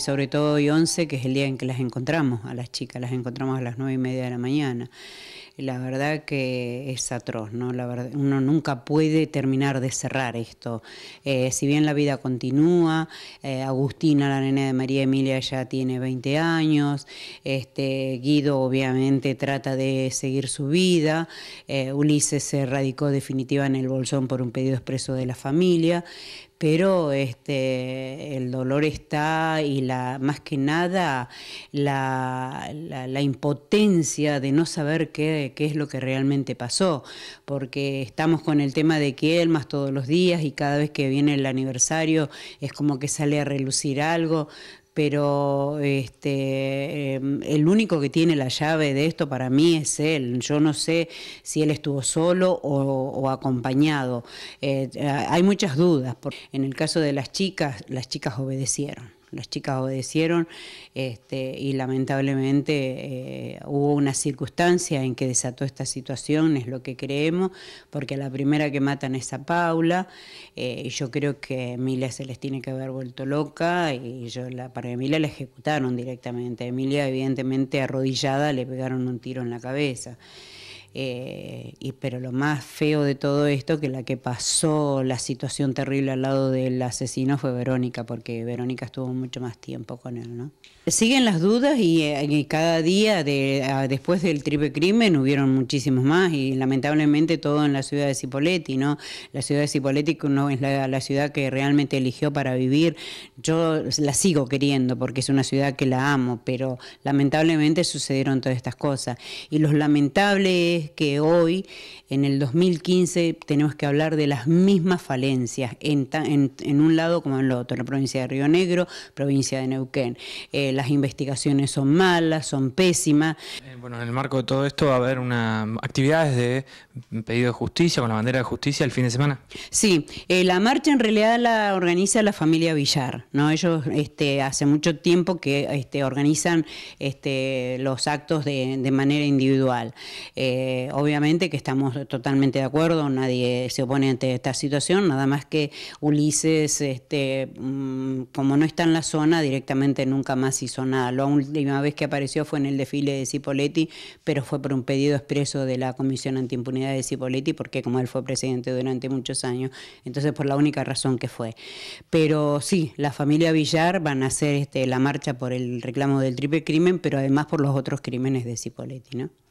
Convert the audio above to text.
sobre todo hoy 11, que es el día en que las encontramos a las chicas, las encontramos a las 9 y media de la mañana la verdad que es atroz, ¿no? La verdad, uno nunca puede terminar de cerrar esto. Eh, si bien la vida continúa, eh, Agustina, la nena de María Emilia, ya tiene 20 años, este, Guido obviamente trata de seguir su vida, eh, Ulises se radicó definitiva en el Bolsón por un pedido expreso de la familia, pero este, el dolor está y la, más que nada la, la impotencia de no saber qué qué es lo que realmente pasó, porque estamos con el tema de más todos los días y cada vez que viene el aniversario es como que sale a relucir algo, pero este, em, el único que tiene la llave de esto para mí es él. Yo no sé si él estuvo solo o, acompañado. Eh, hay muchas dudas. En el caso de las chicas, las chicas obedecieron las chicas obedecieron este, y lamentablemente eh, hubo una circunstancia en que desató esta situación, es lo que creemos, porque la primera que matan es a Paula eh, y yo creo que Emilia se les tiene que haber vuelto loca y yo la, para Emilia la ejecutaron directamente. Emilia evidentemente arrodillada le pegaron un tiro en la cabeza. Eh, y, pero lo más feo de todo esto, que la que pasó la situación terrible al lado del asesino fue Verónica, porque Verónica estuvo mucho más tiempo con él. ¿no? Siguen las dudas y, eh, cada día de, ah, después del triple crimen hubieron muchísimos más y lamentablemente todo en la ciudad de Cipoletti. ¿no? La ciudad de Cipoletti no es la, la ciudad que realmente eligió para vivir. Yo la sigo queriendo porque es una ciudad que la amo, pero lamentablemente sucedieron todas estas cosas. Y los lamentables que hoy, en el 2015, tenemos que hablar de las mismas falencias, en, en, un lado como en el otro, en la provincia de Río Negro, provincia de Neuquén. Eh, las investigaciones son malas, son pésimas. Eh, bueno, en el marco de todo esto va a haber una actividades de pedido de justicia con la bandera de justicia el fin de semana. Sí, eh, la marcha en realidad la organiza la familia Villar, ¿no? Ellos este, hace mucho tiempo que este, organizan este, los actos de, manera individual. Eh, obviamente que estamos totalmente de acuerdo, nadie se opone ante esta situación, nada más que Ulises, este, mm, como no está en la zona, directamente nunca más hizo nada. La última vez que apareció fue en el desfile de Cipolletti pero fue por un pedido expreso de la Comisión Antiimpunidad de Cipoletti, porque como él fue presidente durante muchos años, entonces por la única razón que fue. Pero sí, la familia Villar van a hacer este, la marcha por el reclamo del triple crimen, pero además por los otros crímenes de Cipoletti, ¿no?